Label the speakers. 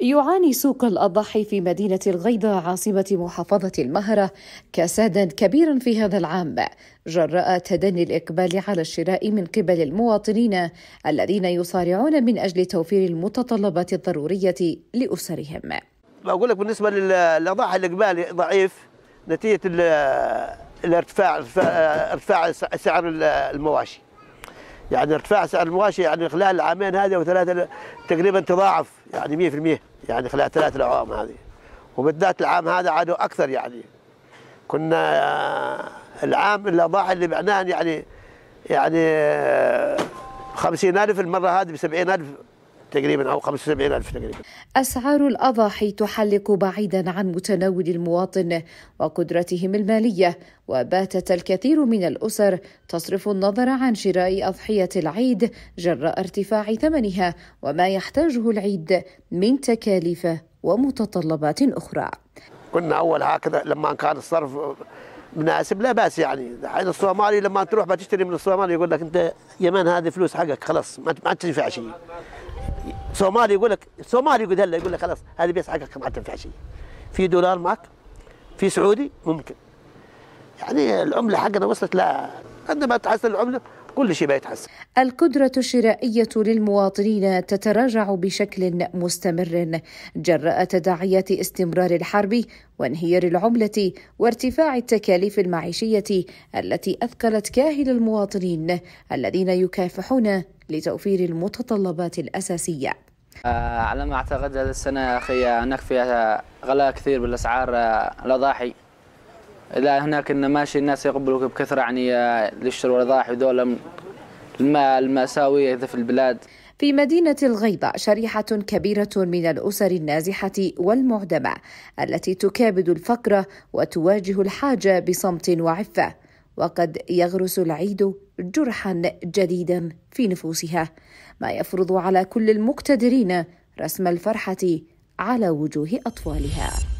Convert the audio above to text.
Speaker 1: يعاني سوق الأضاحي في مدينة الغيضة عاصمة محافظة المهرة كسادا كبيرا في هذا العام جراء تدني الإقبال على الشراء من قبل المواطنين الذين يصارعون من أجل توفير المتطلبات الضرورية لأسرهم
Speaker 2: بقول لك بالنسبة للأضاحي الإقبال ضعيف نتيجة الارتفاع ارتفاع سعر المواشي يعني ارتفاع سعر المواشي يعني خلال العامين هذه وثلاثه تقريبا تضاعف يعني 100% يعني خلال ثلاث اعوام هذه وبالذات العام هذا عادوا اكثر يعني كنا آه، العام الاضاحي اللي بعناه يعني يعني 50000 آه، المره هذه ب 70000 تقريبا أو 75 ألف تقريبا
Speaker 1: أسعار الأضاحي تحلق بعيدا عن متناول المواطن وقدرتهم المالية وباتت الكثير من الأسر تصرف النظر عن شراء أضحية العيد جراء ارتفاع ثمنها وما يحتاجه العيد من تكاليف ومتطلبات أخرى
Speaker 2: كنا أول هكذا لما كان الصرف مناسب لا باس يعني الحين الصومالي لما تروح بتشتري من الصومالي يقول لك انت يمان هذه فلوس حقك خلاص ما تنفع شيء صومالي يقول لك صومالي يقول هلا يقول لك خلاص هذه بيس حقك ما تنفع شيء في دولار معك في سعودي ممكن يعني العمله حقنا وصلت لا عندما تحصل العمله كل شيء بقى
Speaker 1: القدرة الشرائية للمواطنين تتراجع بشكل مستمر جراء تداعيات استمرار الحرب وانهيار العملة وارتفاع التكاليف المعيشية التي أثقلت كاهل المواطنين الذين يكافحون لتوفير المتطلبات الأساسية
Speaker 3: آه، على ما أعتقد السنة أخي هناك فيها غلاء كثير بالأسعار آه، الأضاحي لا هناك انه ماشي الناس يقبلوك بكثره يعني آه، للشر والضاحي ودول المأساوية في البلاد
Speaker 1: في مدينة الغيبة شريحة كبيرة من الأسر النازحة والمعدمة التي تكابد الفقر وتواجه الحاجة بصمت وعفة وقد يغرس العيد جرحا جديدا في نفوسها ما يفرض على كل المقتدرين رسم الفرحة على وجوه أطفالها